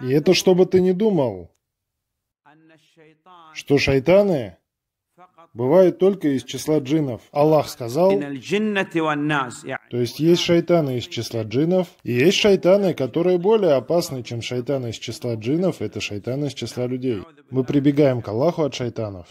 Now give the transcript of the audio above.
И это чтобы ты не думал, что шайтаны бывают только из числа джинов. Аллах сказал, то есть есть шайтаны из числа джинов, и есть шайтаны, которые более опасны, чем шайтаны из числа джинов, это шайтаны из числа людей. Мы прибегаем к Аллаху от шайтанов.